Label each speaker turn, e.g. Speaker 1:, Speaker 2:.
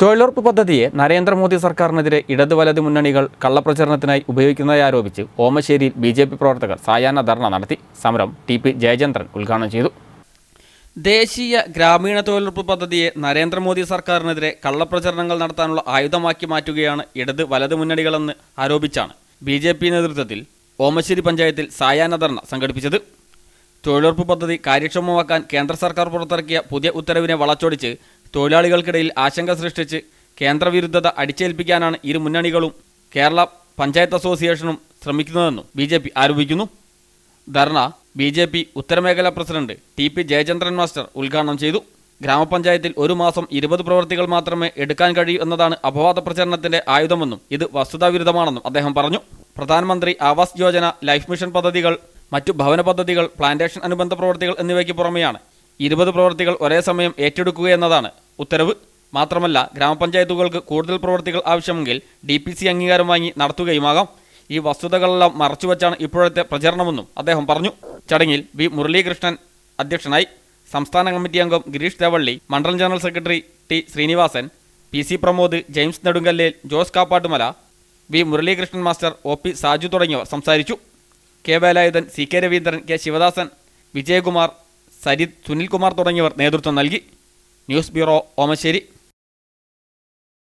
Speaker 1: തൊഴിലുറപ്പ് പദ്ധതിയെ നരേന്ദ്രമോദി സർക്കാരിനെതിരെ ഇടത് വലത് മുന്നണികൾ കള്ളപ്രചരണത്തിനായി ഉപയോഗിക്കുന്നതായി ആരോപിച്ച് ഓമശ്ശേരിയിൽ ബി ജെ പി പ്രവർത്തകർ സായാഹ്ന ധർണ നടത്തി സമരം ടി പി ജയചന്ദ്രൻ ഉദ്ഘാടനം ചെയ്തു ദേശീയ ഗ്രാമീണ തൊഴിലുറപ്പ് പദ്ധതിയെ നരേന്ദ്രമോദി സർക്കാരിനെതിരെ കള്ളപ്രചരണങ്ങൾ നടത്താനുള്ള ആയുധമാക്കി മാറ്റുകയാണ് ഇടത് വലത് മുന്നണികളെന്ന് ആരോപിച്ചാണ് ബി ജെ പി നേതൃത്വത്തിൽ ഓമശ്ശേരി പഞ്ചായത്തിൽ സായാഹ്ന ധർണ സംഘടിപ്പിച്ചത് തൊഴിലുറപ്പ് പദ്ധതി കാര്യക്ഷമമാക്കാൻ കേന്ദ്ര സർക്കാർ പുറത്തിറക്കിയ പുതിയ ഉത്തരവിനെ വളച്ചൊടിച്ച് തൊഴിലാളികൾക്കിടയിൽ ആശങ്ക സൃഷ്ടിച്ച് കേന്ദ്രവിരുദ്ധത അടിച്ചേൽപ്പിക്കാനാണ് ഇരു മുന്നണികളും കേരള പഞ്ചായത്ത് അസോസിയേഷനും ശ്രമിക്കുന്നതെന്നും ബി ജെ പി ആരോപിക്കുന്നു ധർണ ബി ജെ പി ഉത്തരമേഖല president T P Jayachandran master ഉദ്ഘാടനം ചെയ്തു ഗ്രാമപഞ്ചായത്തിൽ ഒരു മാസം ഇരുപത് പ്രവൃത്തികൾ മാത്രമേ എടുക്കാൻ കഴിയൂ എന്നതാണ് അപവാദ പ്രചരണത്തിന്റെ ആയുധമെന്നും ഇത് വസ്തുതാവിരുദ്ധമാണെന്നും അദ്ദേഹം പറഞ്ഞു പ്രധാനമന്ത്രി ആവാസ് യോജന ലൈഫ് മിഷൻ പദ്ധതികൾ മറ്റു ഭവന പദ്ധതികൾ പ്ലാന്റേഷൻ അനുബന്ധ പ്രവൃത്തികൾ എന്നിവയ്ക്ക് പുറമെയാണ് ഇരുപത് പ്രവൃത്തികൾ ഒരേ സമയം ഏറ്റെടുക്കുക എന്നതാണ് ഉത്തരവ് മാത്രമല്ല ഗ്രാമപഞ്ചായത്തുകൾക്ക് കൂടുതൽ പ്രവൃത്തികൾ ആവശ്യമെങ്കിൽ ഡി പി സി അംഗീകാരം വാങ്ങി നടത്തുകയുമാകാം ഈ വസ്തുതകളെല്ലാം മറച്ചുവെച്ചാണ് ഇപ്പോഴത്തെ പ്രചരണമെന്നും അദ്ദേഹം പറഞ്ഞു ചടങ്ങിൽ വി മുരളീകൃഷ്ണൻ അധ്യക്ഷനായി സംസ്ഥാന കമ്മിറ്റി അംഗം ഗിരീഷ് ദേവള്ളി മണ്ഡലം general secretary T Sreenivasan P C Pramod James Nedunkallel Jose Kappattumala V Muralikrishnan master O P Saju തുടങ്ങിയവർ സംസാരിച്ചു K Velayudhan C K Raveendran K Sivadasan Vijayakumar Sarith Sunilkumar തുടങ്ങിയവർ നേതൃത്വം നൽകി ന്യൂസ് ബ്യൂറോ ഓമശ്ശേരി